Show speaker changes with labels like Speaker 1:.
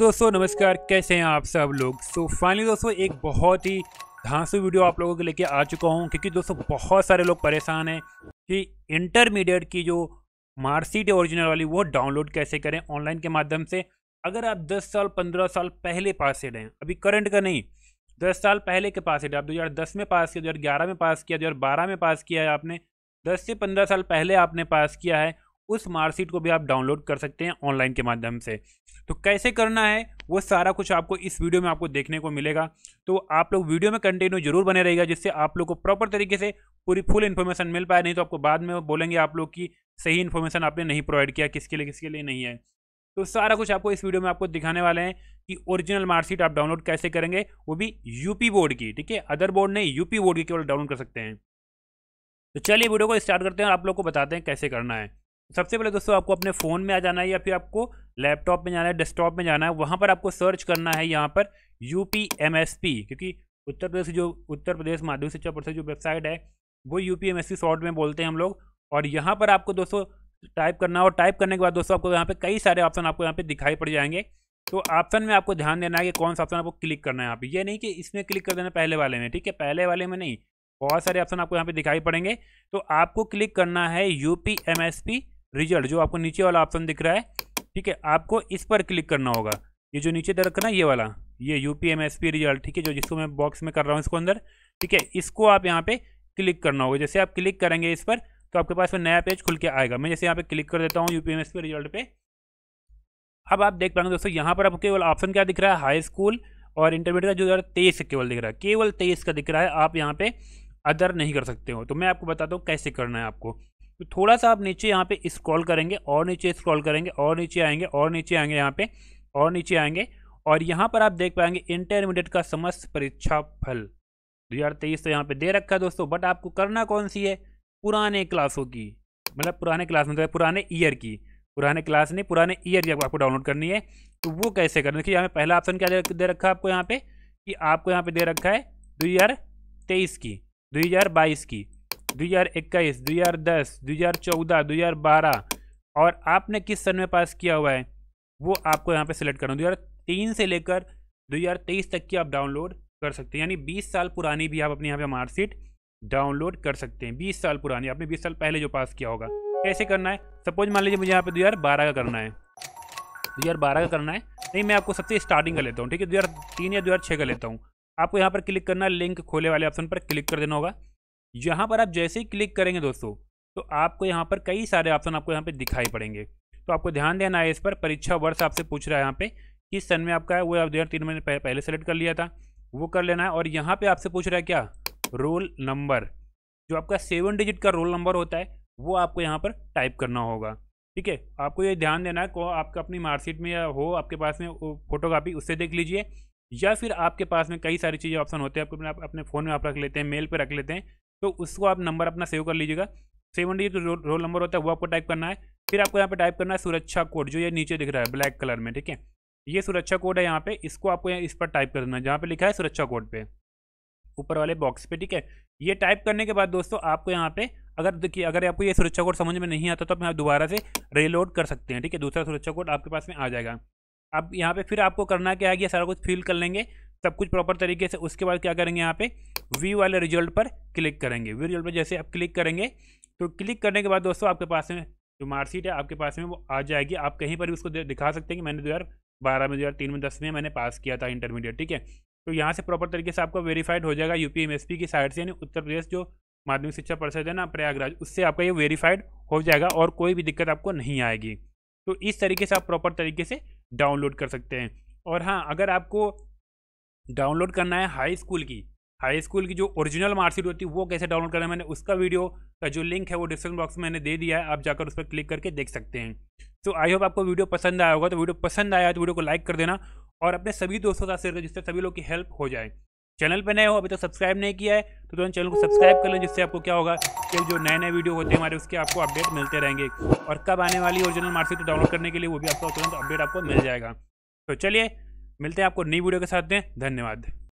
Speaker 1: दोस्तों नमस्कार कैसे हैं आप सब लोग सो so, फाइनली दोस्तों एक बहुत ही धांसू वीडियो आप लोगों के लेके आ चुका हूं क्योंकि दोस्तों बहुत सारे लोग परेशान हैं कि इंटरमीडिएट की जो मार्कशीट ओरिजिनल वाली वो डाउनलोड कैसे करें ऑनलाइन के माध्यम से अगर आप 10 साल 15 साल पहले पास हेड हैं अभी करंट का नहीं दस साल पहले के पास हेड आप दो में पास किया दो में पास किया दो में पास किया है आपने दस से पंद्रह साल पहले आपने पास किया है उस मार्कशीट को भी आप डाउनलोड कर सकते हैं ऑनलाइन के माध्यम से तो कैसे करना है वो सारा कुछ आपको इस वीडियो में आपको देखने को मिलेगा तो आप लोग वीडियो में कंटिन्यू जरूर बने रहेगा जिससे आप लोग को प्रॉपर तरीके से पूरी फुल इन्फॉर्मेशन मिल पाए नहीं तो आपको बाद में बोलेंगे आप लोग की सही इन्फॉर्मेशन आपने नहीं प्रोवाइड किया किसके लिए किसके लिए नहीं है तो सारा कुछ आपको इस वीडियो में आपको दिखाने वाले हैं कि ओरिजिनल मार्कशीट आप डाउनलोड कैसे करेंगे वो भी यूपी बोर्ड की ठीक है अदर बोर्ड नहीं यूपी बोर्ड की केवल डाउनलोड कर सकते हैं तो चलिए वीडियो को स्टार्ट करते हैं और आप लोग को बताते हैं कैसे करना है सबसे पहले दोस्तों आपको अपने फ़ोन में आ जाना है या फिर आपको लैपटॉप में जाना है डेस्कटॉप में जाना है वहाँ पर आपको सर्च करना है यहाँ पर U P M S P क्योंकि उत्तर प्रदेश जो उत्तर प्रदेश माध्यमिक शिक्षा परिषद जो वेबसाइट है वो U P M S P short में बोलते हैं हम लोग और यहाँ पर आपको दोस्तों टाइप करना है और टाइप करने के बाद दोस्तों आपको यहाँ पे कई सारे ऑप्शन आपको यहाँ पे दिखाई पड़ जाएंगे तो ऑप्शन में आपको ध्यान देना है कि कौन सा ऑप्शन आपको क्लिक करना है यहाँ पे ये नहीं कि इसमें क्लिक कर देना पहले वाले में ठीक है पहले वाले में नहीं बहुत सारे ऑप्शन आपको यहाँ पे दिखाई पड़ेंगे तो आपको क्लिक करना है U P M S P result जो आपको नीचे वाला ऑप्शन दिख रहा है ठीक है आपको इस पर क्लिक करना होगा ये जो नीचे दर ना ये वाला ये U P M S P result ठीक है जो जिसको मैं बॉक्स में कर रहा हूँ इसको अंदर ठीक है इसको आप यहाँ पे क्लिक करना होगा जैसे आप क्लिक करेंगे इस पर तो आपके पास में नया पेज खुल के आएगा मैं जैसे यहाँ पे क्लिक कर देता हूँ U P M S P result पे अब आप देख पाएंगे दोस्तों यहाँ पर आपको केवल ऑप्शन क्या दिख रहा है हाई स्कूल और इंटरमीडिएट का जो हज़ार तेईस केवल दिख रहा है केवल तेईस का दिख रहा है आप यहाँ पे अदर नहीं कर सकते हो तो मैं आपको बताता हूँ कैसे करना है आपको तो थोड़ा सा आप नीचे यहाँ पे स्क्रॉल करेंगे और नीचे स्क्रॉल करेंगे और नीचे आएंगे और नीचे आएंगे यहाँ पे और नीचे आएंगे और यहाँ पर आप देख पाएंगे इंटरमीडिएट का समस्त परीक्षा फल दो हज़ार तेईस तो यहाँ पे दे रखा है दोस्तों बट आपको करना कौन सी है पुराने क्लासों की मतलब पुराने क्लास में मतलब पुराने ईयर की पुराने क्लास नहीं पुराने ईयर की आपको डाउनलोड करनी है तो वो कैसे करना देखिए यहाँ पे पहला ऑप्शन क्या दे रखा है आपको यहाँ पे कि आपको यहाँ पे दे रखा है दो हज़ार तेईस की दो हज़ार बाईस की चौदह 2010, 2014, 2012 और आपने किस सन में पास किया हुआ है वो आपको यहाँ पे सिलेक्ट करना दो हज़ार तीन से लेकर दो हज़ार तेईस तक की आप डाउनलोड कर सकते हैं यानी बीस साल पुरानी भी आप अपने यहाँ पे मार्कशीट डाउनलोड कर सकते हैं बीस साल पुरानी आपने बीस साल पहले जो पास किया होगा कैसे करना है सपोज मान लीजिए मुझे यहाँ पे बारह का करना है बारह का करना है नहीं मैं आपको सबसे स्टार्टिंग कर लेता हूँ ठीक है दो या दो का लेता हूँ आपको यहाँ पर क्लिक करना है लिंक खोले वाले ऑप्शन पर क्लिक कर देना होगा यहाँ पर आप जैसे ही क्लिक करेंगे दोस्तों तो आपको यहाँ पर कई सारे ऑप्शन आपको यहाँ पे दिखाई पड़ेंगे तो आपको ध्यान देना है इस पर परीक्षा वर्ष आपसे पूछ रहा है यहाँ पे किस सन में आपका है वो आप दो तीन महीने पहले सेलेक्ट कर लिया था वो कर लेना है और यहाँ पे आपसे पूछ रहा है क्या रोल नंबर जो आपका सेवन डिजिट का रोल नंबर होता है वो आपको यहाँ पर टाइप करना होगा ठीक है आपको ये ध्यान देना है को आपका अपनी मार्कशीट में या हो आपके पास में कापी उससे देख लीजिए या फिर आपके पास में कई सारी चीज़ें ऑप्शन होते हैं आपको अपने फ़ोन में आप रख लेते हैं मेल पर रख लेते हैं तो उसको आप नंबर अपना सेव कर लीजिएगा सेवन डिजिट रोल नंबर होता है वो आपको टाइप करना है फिर आपको यहाँ पे टाइप करना है सुरक्षा कोड जो ये नीचे दिख रहा है ब्लैक कलर में ठीक है ये सुरक्षा कोड है यहाँ पे इसको आपको इस पर टाइप कर देना है जहाँ पे लिखा है सुरक्षा कोड पे ऊपर वाले बॉक्स पे ठीक है ये टाइप करने के बाद दोस्तों आपको यहाँ पे अगर देखिए अगर आपको ये सुरक्षा कोड समझ में नहीं आता तो आप दोबारा से रेलोड कर सकते हैं ठीक है दूसरा सुरक्षा कोड आपके पास में आ जाएगा अब यहाँ पे फिर आपको करना क्या है कि सारा कुछ फिल कर लेंगे सब कुछ प्रॉपर तरीके से उसके बाद क्या करेंगे यहाँ पे वी वाले रिजल्ट पर क्लिक करेंगे वी रिजल्ट पर जैसे आप क्लिक करेंगे तो क्लिक करने के बाद दोस्तों आपके पास में जो मार्कशीट है आपके पास में वो आ जाएगी आप कहीं पर भी उसको दिखा सकते हैं कि मैंने दो हज़ार बारह में दो हज़ार तीन में दस में मैंने पास किया था इंटरमीडिएट ठीक है तो यहाँ से प्रॉपर तरीके से आपका वेरीफाइड हो जाएगा यू पी की साइड से यानी उत्तर प्रदेश जो माध्यमिक शिक्षा परिषद है ना प्रयागराज उससे आपका ये वेरीफाइड हो जाएगा और कोई भी दिक्कत आपको नहीं आएगी तो इस तरीके से आप प्रॉपर तरीके से डाउनलोड कर सकते हैं और हाँ अगर आपको डाउनलोड करना है हाई स्कूल की हाई स्कूल की जो ओरिजिनल मार्कशीट होती है वो कैसे डाउनलोड करना है मैंने उसका वीडियो का जो लिंक है वो डिस्क्रिप्शन बॉक्स में मैंने दे दिया है आप जाकर उस पर क्लिक करके देख सकते हैं तो आई होप आपको वीडियो पसंद आया होगा तो वीडियो पसंद आया तो वीडियो को लाइक कर देना और अपने सभी दोस्तों का साथ शेयर कर जिससे सभी लोग की हेल्प हो जाए चैनल पर नए हो अभी तक तो सब्सक्राइब नहीं किया है तो तुरंत चैनल को सब्सक्राइब कर लें जिससे आपको क्या होगा कि जो नए नए वीडियो होते हैं हमारे उसके आपको अपडेट मिलते रहेंगे और कब आने वाली ओरिजिनल मार्कशीट डाउनलोड करने के लिए वो भी आपको तुरंत अपडेट आपको मिल जाएगा तो चलिए मिलते हैं आपको नई वीडियो के साथ में धन्यवाद